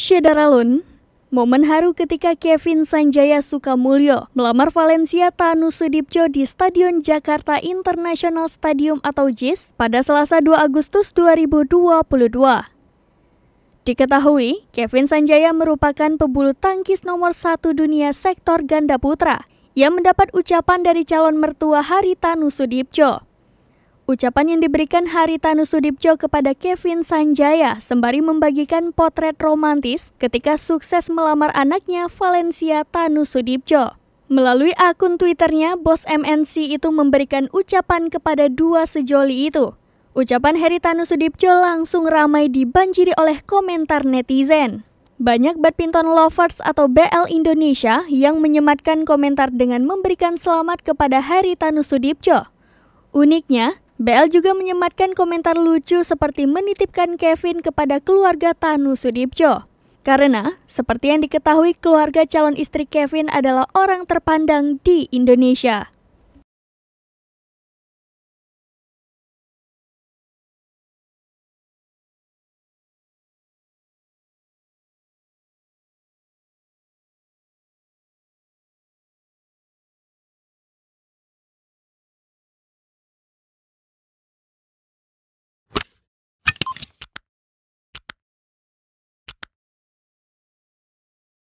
Syedaralun, momen haru ketika Kevin Sanjaya Sukamulyo melamar Valencia Tanu Sudipjo di Stadion Jakarta International Stadium atau JIS pada Selasa 2 Agustus 2022. Diketahui, Kevin Sanjaya merupakan pebulu tangkis nomor satu dunia sektor ganda putra yang mendapat ucapan dari calon mertua Hari Tanu Sudipjo. Ucapan yang diberikan Haritanu Sudipjo kepada Kevin Sanjaya sembari membagikan potret romantis ketika sukses melamar anaknya Valencia Tanu Sudipjo. Melalui akun Twitternya, bos MNC itu memberikan ucapan kepada dua sejoli itu. Ucapan Heritanu Sudipjo langsung ramai dibanjiri oleh komentar netizen. Banyak badminton lovers atau BL Indonesia yang menyematkan komentar dengan memberikan selamat kepada Heritanu Sudipjo. Uniknya, BL juga menyematkan komentar lucu seperti menitipkan Kevin kepada keluarga Tanu Sudipjo. Karena, seperti yang diketahui, keluarga calon istri Kevin adalah orang terpandang di Indonesia.